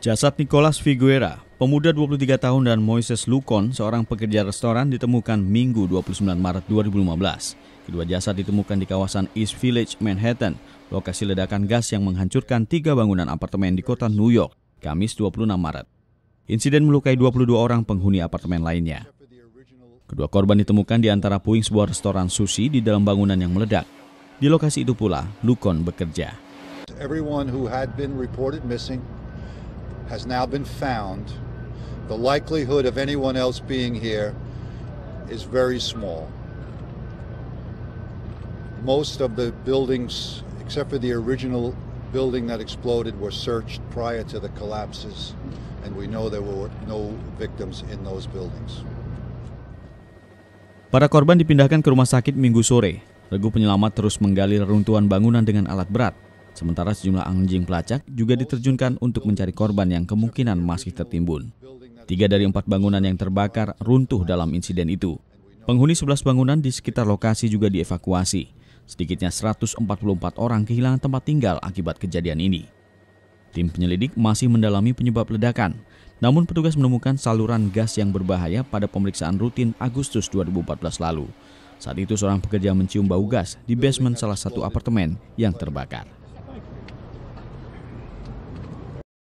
Jasad Nicolas Figuera, pemuda 23 tahun dan Moises Lukon, seorang pekerja restoran ditemukan Minggu 29 Maret 2015. Kedua jasad ditemukan di kawasan East Village, Manhattan, lokasi ledakan gas yang menghancurkan tiga bangunan apartemen di kota New York, Kamis 26 Maret. Insiden melukai 22 orang penghuni apartemen lainnya. Kedua korban ditemukan di antara puing sebuah restoran sushi di dalam bangunan yang meledak. Di lokasi itu pula, Lukon bekerja. Everyone who had been reported missing has now been found. The likelihood of anyone else being here is very small. Most of the buildings, except for the original building that exploded, were searched prior to the collapses, and we know there were no victims in those buildings. Para korban dipindahkan ke rumah sakit minggu sore. Regu penyelamat terus menggali reruntuhan bangunan dengan alat berat Sementara sejumlah anjing pelacak juga diterjunkan untuk mencari korban yang kemungkinan masih tertimbun. Tiga dari empat bangunan yang terbakar runtuh dalam insiden itu. Penghuni sebelas bangunan di sekitar lokasi juga dievakuasi. Sedikitnya 144 orang kehilangan tempat tinggal akibat kejadian ini. Tim penyelidik masih mendalami penyebab ledakan, namun petugas menemukan saluran gas yang berbahaya pada pemeriksaan rutin Agustus 2014 lalu. Saat itu seorang pekerja mencium bau gas di basement salah satu apartemen yang terbakar.